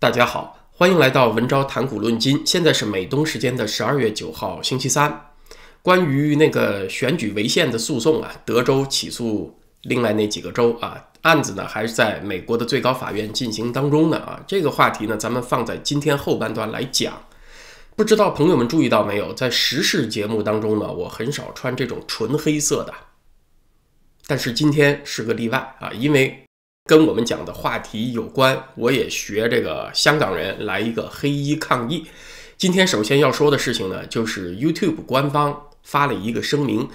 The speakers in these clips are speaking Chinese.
大家好，欢迎来到文昭谈股论金。现在是美东时间的十二月九号星期三。关于那个选举违宪的诉讼啊，德州起诉另外那几个州啊，案子呢还是在美国的最高法院进行当中呢啊。这个话题呢，咱们放在今天后半段来讲。不知道朋友们注意到没有，在时事节目当中呢，我很少穿这种纯黑色的，但是今天是个例外啊，因为。跟我们讲的话题有关，我也学这个香港人来一个黑衣抗议。今天首先要说的事情呢，就是 YouTube 官方发了一个声明，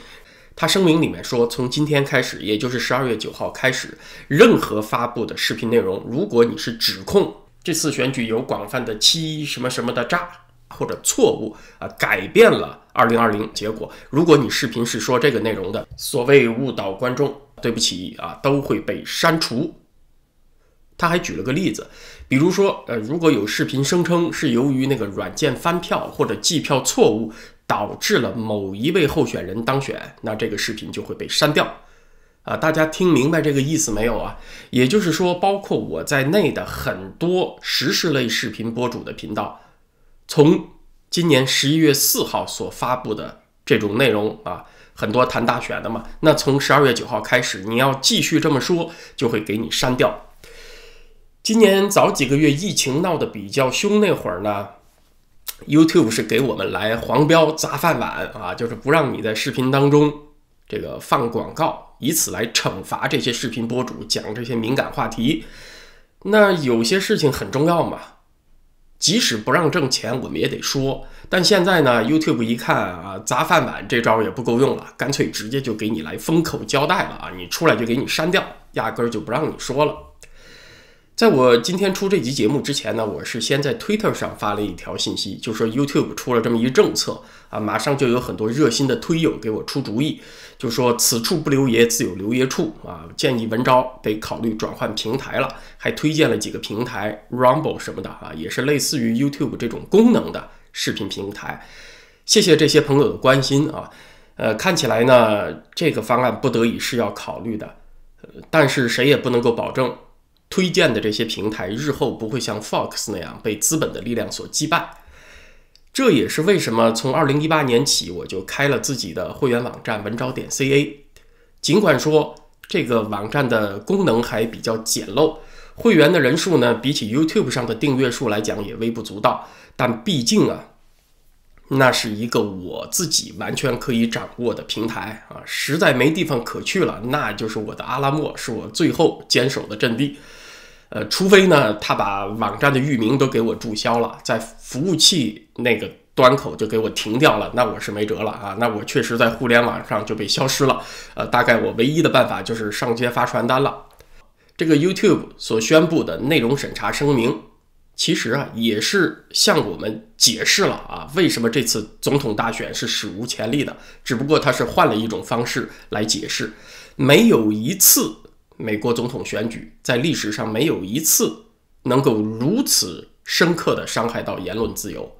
他声明里面说，从今天开始，也就是十二月九号开始，任何发布的视频内容，如果你是指控这次选举有广泛的欺什么什么的诈或者错误啊，改变了二零二零结果，如果你视频是说这个内容的，所谓误导观众。对不起啊，都会被删除。他还举了个例子，比如说，呃，如果有视频声称是由于那个软件翻票或者计票错误导致了某一位候选人当选，那这个视频就会被删掉。啊，大家听明白这个意思没有啊？也就是说，包括我在内的很多时事类视频博主的频道，从今年十一月四号所发布的这种内容啊。很多谈大选的嘛，那从十二月九号开始，你要继续这么说，就会给你删掉。今年早几个月疫情闹得比较凶那会儿呢，YouTube 是给我们来黄标砸饭碗啊，就是不让你在视频当中这个放广告，以此来惩罚这些视频博主讲这些敏感话题。那有些事情很重要嘛。即使不让挣钱，我们也得说。但现在呢，YouTube 一看啊，砸饭碗这招也不够用了，干脆直接就给你来封口交代了啊！你出来就给你删掉，压根儿就不让你说了。在我今天出这集节目之前呢，我是先在 Twitter 上发了一条信息，就说 YouTube 出了这么一政策啊，马上就有很多热心的推友给我出主意，就说此处不留爷，自有留爷处啊，建议文章得考虑转换平台了，还推荐了几个平台 Rumble 什么的啊，也是类似于 YouTube 这种功能的视频平台。谢谢这些朋友的关心啊，呃，看起来呢这个方案不得已是要考虑的，呃，但是谁也不能够保证。推荐的这些平台日后不会像 Fox 那样被资本的力量所击败，这也是为什么从二零一八年起我就开了自己的会员网站文招点 ca。尽管说这个网站的功能还比较简陋，会员的人数呢比起 YouTube 上的订阅数来讲也微不足道，但毕竟啊，那是一个我自己完全可以掌握的平台啊！实在没地方可去了，那就是我的阿拉莫，是我最后坚守的阵地。呃，除非呢，他把网站的域名都给我注销了，在服务器那个端口就给我停掉了，那我是没辙了啊！那我确实在互联网上就被消失了。呃，大概我唯一的办法就是上街发传单了。这个 YouTube 所宣布的内容审查声明，其实啊也是向我们解释了啊，为什么这次总统大选是史无前例的，只不过它是换了一种方式来解释，没有一次。美国总统选举在历史上没有一次能够如此深刻地伤害到言论自由，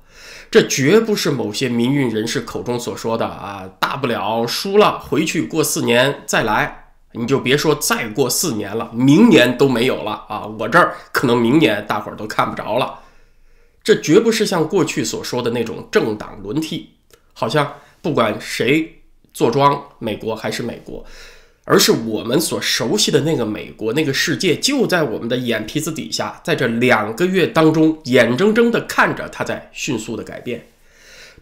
这绝不是某些民运人士口中所说的“啊，大不了输了回去过四年再来”。你就别说再过四年了，明年都没有了啊！我这儿可能明年大伙儿都看不着了。这绝不是像过去所说的那种政党轮替，好像不管谁坐庄，美国还是美国。而是我们所熟悉的那个美国，那个世界就在我们的眼皮子底下，在这两个月当中，眼睁睁地看着它在迅速的改变。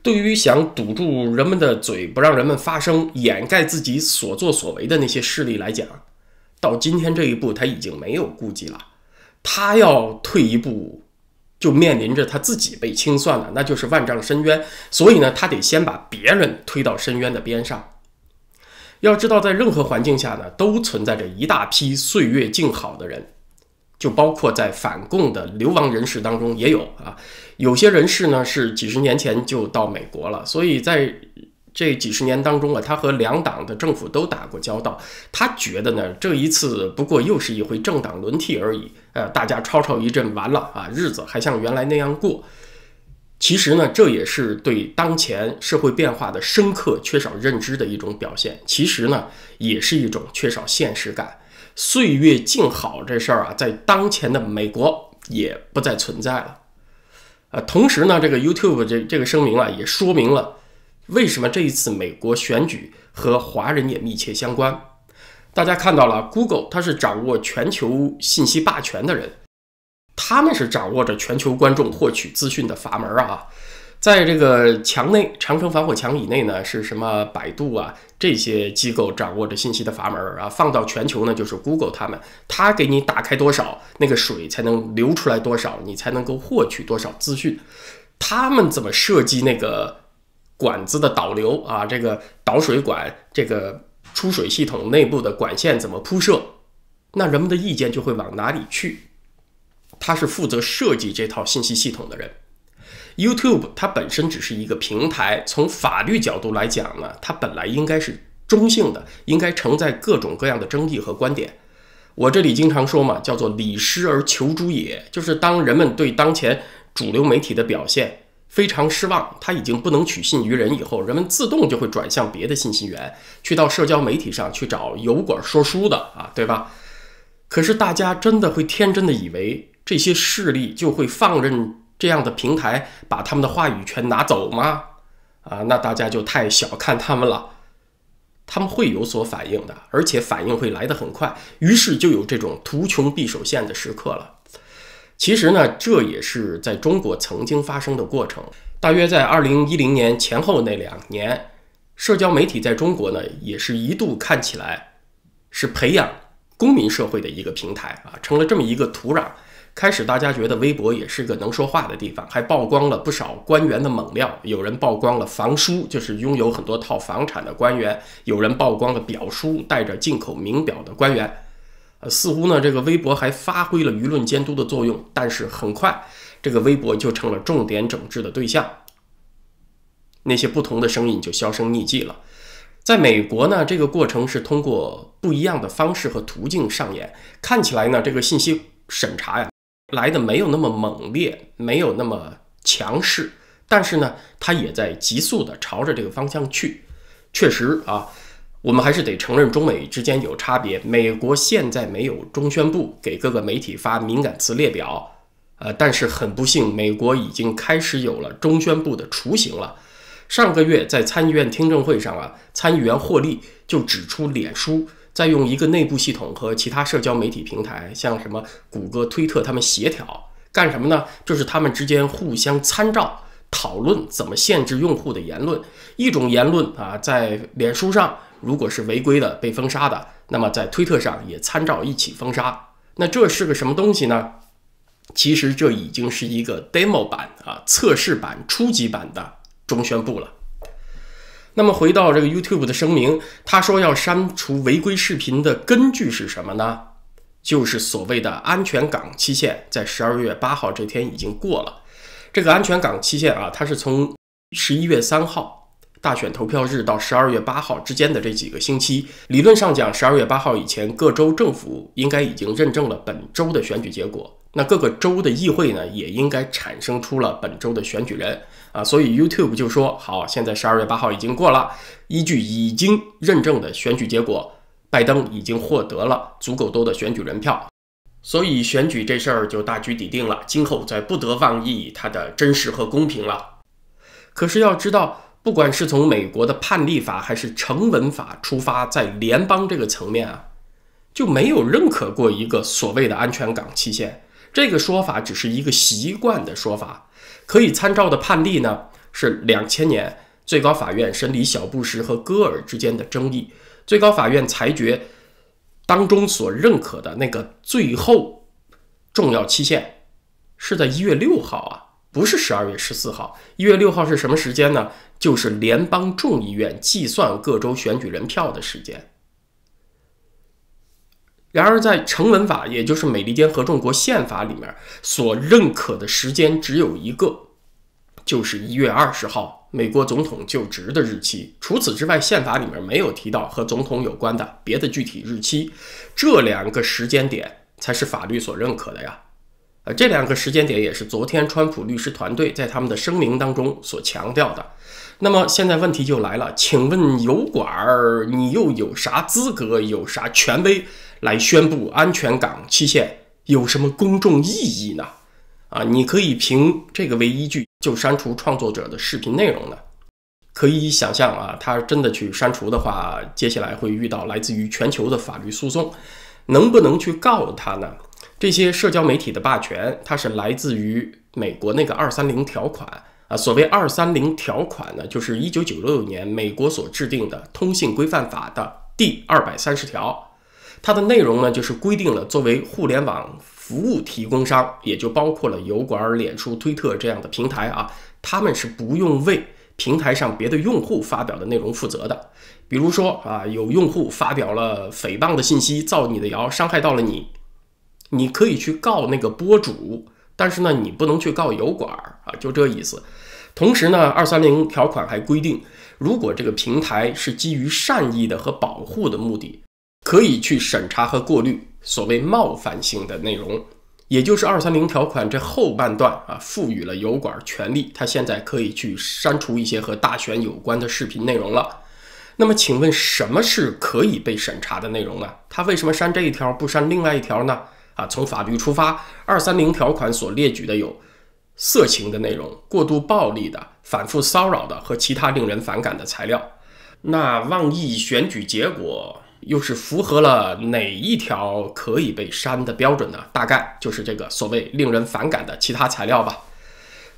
对于想堵住人们的嘴，不让人们发声，掩盖自己所作所为的那些势力来讲，到今天这一步，他已经没有顾忌了。他要退一步，就面临着他自己被清算的，那就是万丈深渊。所以呢，他得先把别人推到深渊的边上。要知道，在任何环境下呢，都存在着一大批岁月静好的人，就包括在反共的流亡人士当中也有啊。有些人士呢，是几十年前就到美国了，所以在这几十年当中啊，他和两党的政府都打过交道。他觉得呢，这一次不过又是一回政党轮替而已，呃，大家吵吵一阵，完了啊，日子还像原来那样过。其实呢，这也是对当前社会变化的深刻缺少认知的一种表现。其实呢，也是一种缺少现实感。岁月静好这事儿啊，在当前的美国也不再存在了。啊，同时呢，这个 YouTube 这这个声明啊，也说明了为什么这一次美国选举和华人也密切相关。大家看到了，Google 它是掌握全球信息霸权的人。他们是掌握着全球观众获取资讯的阀门啊，在这个墙内长城防火墙以内呢，是什么百度啊这些机构掌握着信息的阀门啊，放到全球呢，就是 Google 他们，他给你打开多少，那个水才能流出来多少，你才能够获取多少资讯。他们怎么设计那个管子的导流啊？这个导水管，这个出水系统内部的管线怎么铺设？那人们的意见就会往哪里去？他是负责设计这套信息系统的人。YouTube 它本身只是一个平台，从法律角度来讲呢，它本来应该是中性的，应该承载各种各样的争议和观点。我这里经常说嘛，叫做理失而求诸也，就是当人们对当前主流媒体的表现非常失望，他已经不能取信于人以后，人们自动就会转向别的信息源，去到社交媒体上去找油管说书的啊，对吧？可是大家真的会天真的以为。这些势力就会放任这样的平台把他们的话语权拿走吗？啊，那大家就太小看他们了，他们会有所反应的，而且反应会来得很快。于是就有这种图穷匕首现的时刻了。其实呢，这也是在中国曾经发生的过程。大约在二零一零年前后那两年，社交媒体在中国呢，也是一度看起来是培养公民社会的一个平台啊，成了这么一个土壤。开始，大家觉得微博也是个能说话的地方，还曝光了不少官员的猛料。有人曝光了房叔，就是拥有很多套房产的官员；有人曝光了表叔，带着进口名表的官员。呃，似乎呢，这个微博还发挥了舆论监督的作用。但是很快，这个微博就成了重点整治的对象，那些不同的声音就销声匿迹了。在美国呢，这个过程是通过不一样的方式和途径上演。看起来呢，这个信息审查呀。来的没有那么猛烈，没有那么强势，但是呢，它也在急速的朝着这个方向去。确实啊，我们还是得承认中美之间有差别。美国现在没有中宣部给各个媒体发敏感词列表，呃，但是很不幸，美国已经开始有了中宣部的雏形了。上个月在参议院听证会上啊，参议员霍利就指出脸书。再用一个内部系统和其他社交媒体平台，像什么谷歌、推特，他们协调干什么呢？就是他们之间互相参照讨论怎么限制用户的言论。一种言论啊，在脸书上如果是违规的被封杀的，那么在推特上也参照一起封杀。那这是个什么东西呢？其实这已经是一个 demo 版啊，测试版、初级版的中宣部了。那么回到这个 YouTube 的声明，他说要删除违规视频的根据是什么呢？就是所谓的安全港期限，在十二月八号这天已经过了。这个安全港期限啊，它是从十一月三号大选投票日到十二月八号之间的这几个星期。理论上讲，十二月八号以前，各州政府应该已经认证了本州的选举结果，那各个州的议会呢，也应该产生出了本州的选举人。啊，所以 YouTube 就说好，现在十二月八号已经过了，依据已经认证的选举结果，拜登已经获得了足够多的选举人票，所以选举这事儿就大局已定了，今后再不得妄议它的真实和公平了。可是要知道，不管是从美国的判例法还是成文法出发，在联邦这个层面啊，就没有认可过一个所谓的安全港期限。这个说法只是一个习惯的说法，可以参照的判例呢是两千年最高法院审理小布什和戈尔之间的争议，最高法院裁决当中所认可的那个最后重要期限是在一月六号啊，不是十二月十四号。一月六号是什么时间呢？就是联邦众议院计算各州选举人票的时间。然而，在成文法，也就是美利坚合众国宪法里面所认可的时间只有一个，就是一月二十号美国总统就职的日期。除此之外，宪法里面没有提到和总统有关的别的具体日期。这两个时间点才是法律所认可的呀。呃，这两个时间点也是昨天川普律师团队在他们的声明当中所强调的。那么现在问题就来了，请问油管儿，你又有啥资格，有啥权威？来宣布安全港期限有什么公众意义呢？啊，你可以凭这个为依据就删除创作者的视频内容呢？可以想象啊，他真的去删除的话，接下来会遇到来自于全球的法律诉讼，能不能去告他呢？这些社交媒体的霸权，它是来自于美国那个二三零条款啊。所谓二三零条款呢，就是一九九六年美国所制定的通信规范法的第二百三十条。它的内容呢，就是规定了作为互联网服务提供商，也就包括了油管、脸书、推特这样的平台啊，他们是不用为平台上别的用户发表的内容负责的。比如说啊，有用户发表了诽谤的信息，造你的谣，伤害到了你，你可以去告那个博主，但是呢，你不能去告油管啊，就这意思。同时呢，二三零条款还规定，如果这个平台是基于善意的和保护的目的。可以去审查和过滤所谓冒犯性的内容，也就是二三零条款这后半段啊，赋予了油管权利，它现在可以去删除一些和大选有关的视频内容了。那么，请问什么是可以被审查的内容呢？它为什么删这一条不删另外一条呢？啊，从法律出发，二三零条款所列举的有色情的内容、过度暴力的、反复骚扰的和其他令人反感的材料。那妄议选举结果？又是符合了哪一条可以被删的标准呢？大概就是这个所谓令人反感的其他材料吧。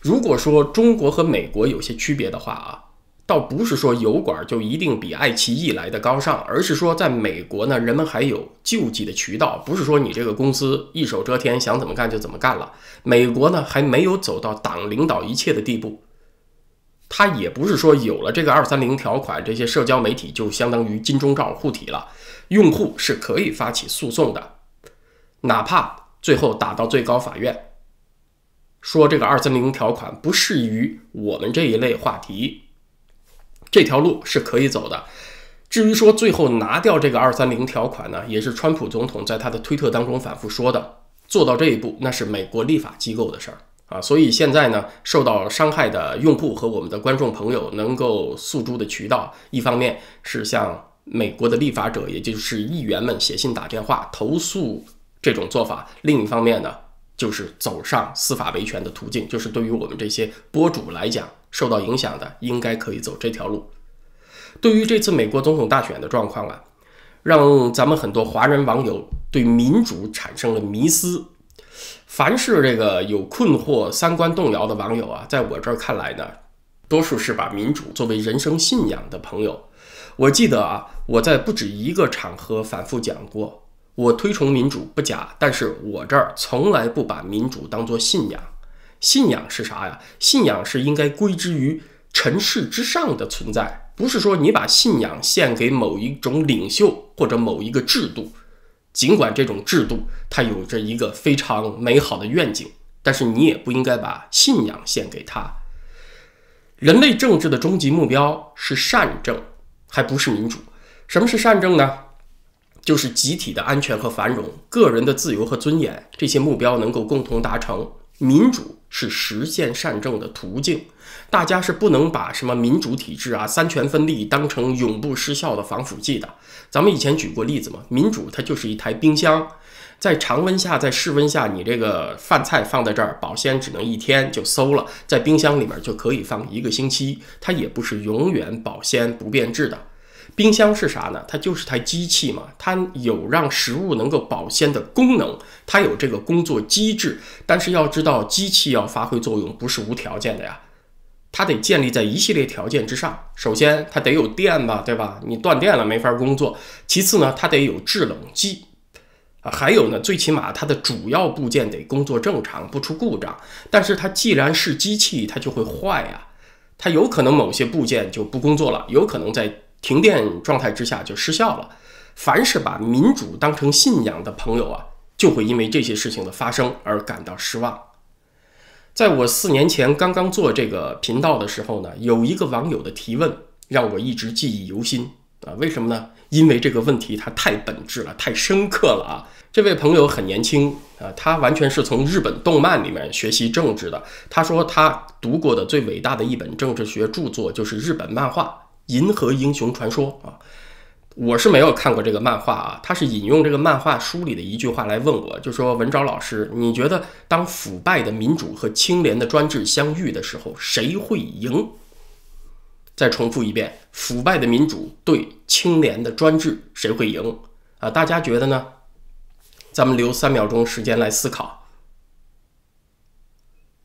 如果说中国和美国有些区别的话啊，倒不是说油管就一定比爱奇艺来的高尚，而是说在美国呢，人们还有救济的渠道，不是说你这个公司一手遮天，想怎么干就怎么干了。美国呢，还没有走到党领导一切的地步。他也不是说有了这个二三零条款，这些社交媒体就相当于金钟罩护体了，用户是可以发起诉讼的，哪怕最后打到最高法院，说这个二三零条款不适于我们这一类话题，这条路是可以走的。至于说最后拿掉这个二三零条款呢，也是川普总统在他的推特当中反复说的，做到这一步那是美国立法机构的事儿。啊，所以现在呢，受到伤害的用户和我们的观众朋友能够诉诸的渠道，一方面是向美国的立法者，也就是议员们写信、打电话投诉这种做法；另一方面呢，就是走上司法维权的途径。就是对于我们这些博主来讲，受到影响的应该可以走这条路。对于这次美国总统大选的状况啊，让咱们很多华人网友对民主产生了迷思。凡是这个有困惑、三观动摇的网友啊，在我这儿看来呢，多数是把民主作为人生信仰的朋友。我记得啊，我在不止一个场合反复讲过，我推崇民主不假，但是我这儿从来不把民主当作信仰。信仰是啥呀？信仰是应该归之于尘世之上的存在，不是说你把信仰献给某一种领袖或者某一个制度。尽管这种制度它有着一个非常美好的愿景，但是你也不应该把信仰献给它。人类政治的终极目标是善政，还不是民主。什么是善政呢？就是集体的安全和繁荣，个人的自由和尊严，这些目标能够共同达成。民主是实现善政的途径。大家是不能把什么民主体制啊、三权分立当成永不失效的防腐剂的。咱们以前举过例子嘛，民主它就是一台冰箱，在常温下、在室温下，你这个饭菜放在这儿保鲜只能一天就馊了；在冰箱里面就可以放一个星期，它也不是永远保鲜不变质的。冰箱是啥呢？它就是台机器嘛，它有让食物能够保鲜的功能，它有这个工作机制。但是要知道，机器要发挥作用不是无条件的呀。它得建立在一系列条件之上，首先它得有电吧，对吧？你断电了没法工作。其次呢，它得有制冷剂，还有呢，最起码它的主要部件得工作正常，不出故障。但是它既然是机器，它就会坏呀，它有可能某些部件就不工作了，有可能在停电状态之下就失效了。凡是把民主当成信仰的朋友啊，就会因为这些事情的发生而感到失望。在我四年前刚刚做这个频道的时候呢，有一个网友的提问让我一直记忆犹新啊！为什么呢？因为这个问题它太本质了，太深刻了啊！这位朋友很年轻啊，他完全是从日本动漫里面学习政治的。他说他读过的最伟大的一本政治学著作就是日本漫画《银河英雄传说》啊。我是没有看过这个漫画啊，他是引用这个漫画书里的一句话来问我，就说文昭老师，你觉得当腐败的民主和清廉的专制相遇的时候，谁会赢？再重复一遍，腐败的民主对清廉的专制，谁会赢？啊，大家觉得呢？咱们留三秒钟时间来思考。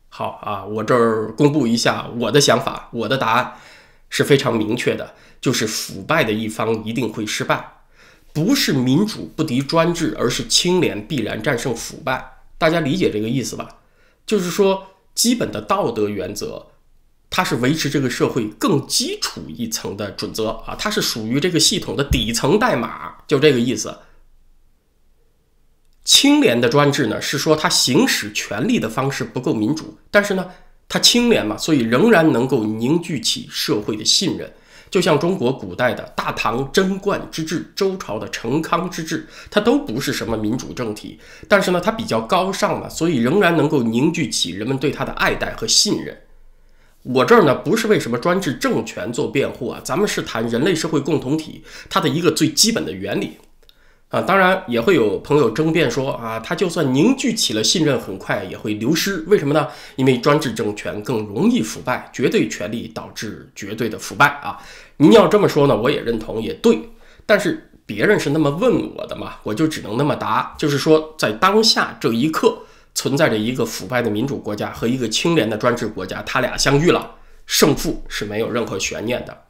好啊，我这儿公布一下我的想法，我的答案是非常明确的。就是腐败的一方一定会失败，不是民主不敌专制，而是清廉必然战胜腐败。大家理解这个意思吧？就是说，基本的道德原则，它是维持这个社会更基础一层的准则啊，它是属于这个系统的底层代码，就这个意思。清廉的专制呢，是说它行使权力的方式不够民主，但是呢，它清廉嘛，所以仍然能够凝聚起社会的信任。就像中国古代的大唐贞观之治、周朝的成康之治，它都不是什么民主政体，但是呢，它比较高尚嘛，所以仍然能够凝聚起人们对它的爱戴和信任。我这儿呢，不是为什么专制政权做辩护啊，咱们是谈人类社会共同体，它的一个最基本的原理。啊，当然也会有朋友争辩说，啊，他就算凝聚起了信任，很快也会流失。为什么呢？因为专制政权更容易腐败，绝对权力导致绝对的腐败啊。您要这么说呢，我也认同，也对。但是别人是那么问我的嘛，我就只能那么答。就是说，在当下这一刻，存在着一个腐败的民主国家和一个清廉的专制国家，他俩相遇了，胜负是没有任何悬念的。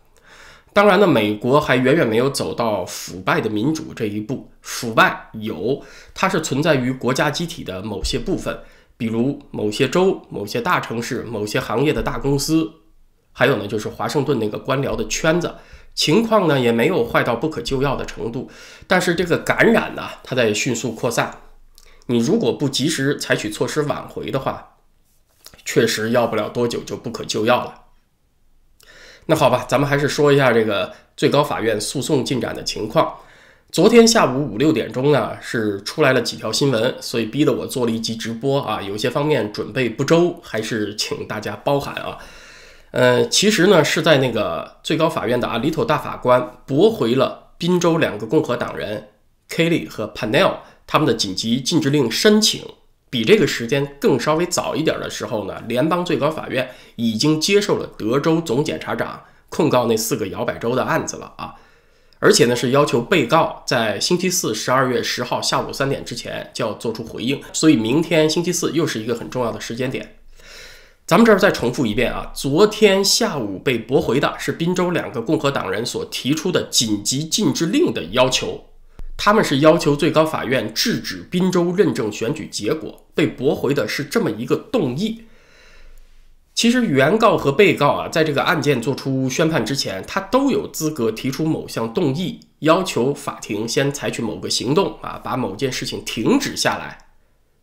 当然呢，美国还远远没有走到腐败的民主这一步。腐败有，它是存在于国家机体的某些部分，比如某些州、某些大城市、某些行业的大公司，还有呢就是华盛顿那个官僚的圈子。情况呢也没有坏到不可救药的程度，但是这个感染呢，它在迅速扩散。你如果不及时采取措施挽回的话，确实要不了多久就不可救药了。那好吧，咱们还是说一下这个最高法院诉讼进展的情况。昨天下午五六点钟呢，是出来了几条新闻，所以逼得我做了一集直播啊。有些方面准备不周，还是请大家包涵啊。呃，其实呢是在那个最高法院的阿里托大法官驳回了宾州两个共和党人 Kelly 和 Panel 他们的紧急禁止令申请。比这个时间更稍微早一点的时候呢，联邦最高法院已经接受了德州总检察长控告那四个摇摆州的案子了啊，而且呢是要求被告在星期四十二月十号下午三点之前就要做出回应，所以明天星期四又是一个很重要的时间点。咱们这儿再重复一遍啊，昨天下午被驳回的是宾州两个共和党人所提出的紧急禁制令的要求。他们是要求最高法院制止滨州认证选举结果被驳回的是这么一个动议。其实原告和被告啊，在这个案件作出宣判之前，他都有资格提出某项动议，要求法庭先采取某个行动啊，把某件事情停止下来。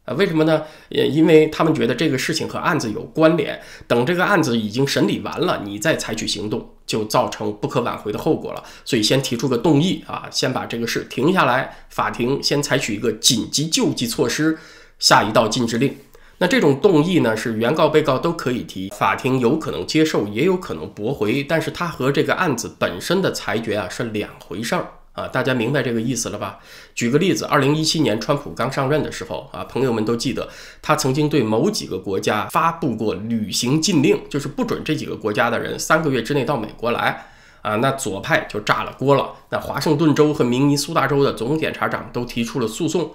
啊，为什么呢？也因为他们觉得这个事情和案子有关联，等这个案子已经审理完了，你再采取行动，就造成不可挽回的后果了。所以先提出个动议啊，先把这个事停下来，法庭先采取一个紧急救济措施，下一道禁止令。那这种动议呢，是原告、被告都可以提，法庭有可能接受，也有可能驳回。但是它和这个案子本身的裁决啊是两回事儿。啊，大家明白这个意思了吧？举个例子，二零一七年川普刚上任的时候，啊，朋友们都记得他曾经对某几个国家发布过旅行禁令，就是不准这几个国家的人三个月之内到美国来。啊，那左派就炸了锅了。那华盛顿州和明尼苏达州的总检察长都提出了诉讼，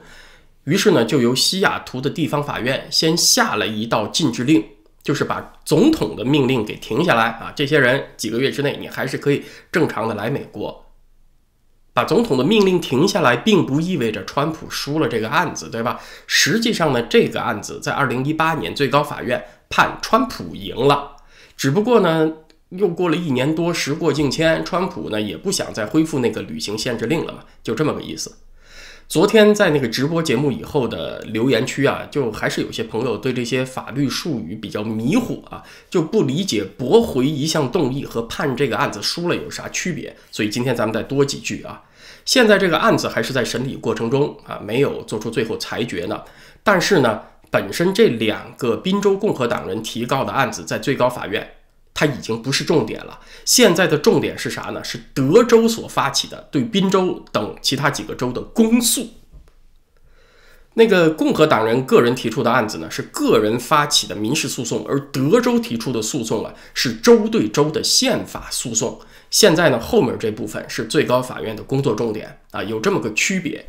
于是呢，就由西雅图的地方法院先下了一道禁止令，就是把总统的命令给停下来。啊，这些人几个月之内你还是可以正常的来美国。把总统的命令停下来，并不意味着川普输了这个案子，对吧？实际上呢，这个案子在二零一八年最高法院判川普赢了，只不过呢，又过了一年多，时过境迁，川普呢也不想再恢复那个旅行限制令了嘛，就这么个意思。昨天在那个直播节目以后的留言区啊，就还是有些朋友对这些法律术语比较迷糊啊，就不理解驳回一项动议和判这个案子输了有啥区别。所以今天咱们再多几句啊。现在这个案子还是在审理过程中啊，没有做出最后裁决呢。但是呢，本身这两个宾州共和党人提告的案子在最高法院。它已经不是重点了。现在的重点是啥呢？是德州所发起的对宾州等其他几个州的公诉。那个共和党人个人提出的案子呢，是个人发起的民事诉讼；而德州提出的诉讼啊，是州对州的宪法诉讼。现在呢，后面这部分是最高法院的工作重点啊，有这么个区别。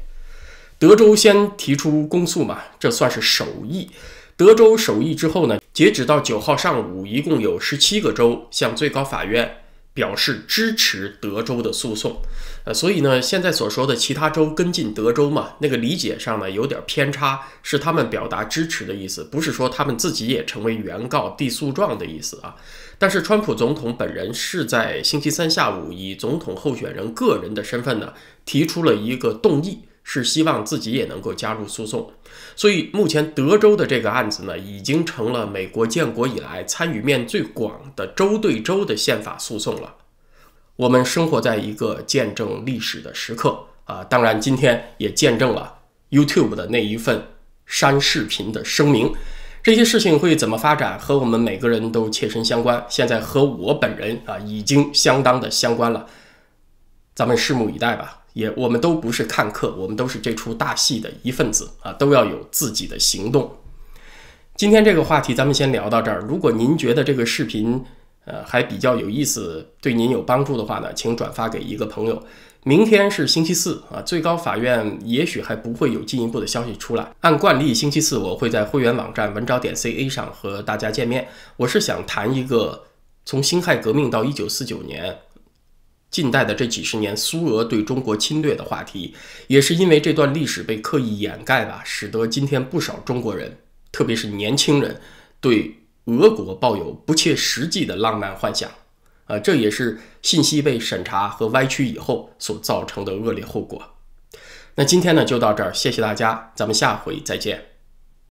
德州先提出公诉嘛，这算是首议。德州首议之后呢？截止到九号上午，一共有十七个州向最高法院表示支持德州的诉讼。呃，所以呢，现在所说的其他州跟进德州嘛，那个理解上呢有点偏差，是他们表达支持的意思，不是说他们自己也成为原告递诉状的意思啊。但是，川普总统本人是在星期三下午以总统候选人个人的身份呢，提出了一个动议。是希望自己也能够加入诉讼，所以目前德州的这个案子呢，已经成了美国建国以来参与面最广的州对州的宪法诉讼了。我们生活在一个见证历史的时刻啊，当然今天也见证了 YouTube 的那一份删视频的声明。这些事情会怎么发展，和我们每个人都切身相关，现在和我本人啊已经相当的相关了。咱们拭目以待吧。也，我们都不是看客，我们都是这出大戏的一份子啊，都要有自己的行动。今天这个话题咱们先聊到这儿。如果您觉得这个视频呃还比较有意思，对您有帮助的话呢，请转发给一个朋友。明天是星期四啊，最高法院也许还不会有进一步的消息出来。按惯例，星期四我会在会员网站文招点 ca 上和大家见面。我是想谈一个从辛亥革命到一九四九年。近代的这几十年，苏俄对中国侵略的话题，也是因为这段历史被刻意掩盖吧，使得今天不少中国人，特别是年轻人，对俄国抱有不切实际的浪漫幻想，啊，这也是信息被审查和歪曲以后所造成的恶劣后果。那今天呢，就到这儿，谢谢大家，咱们下回再见。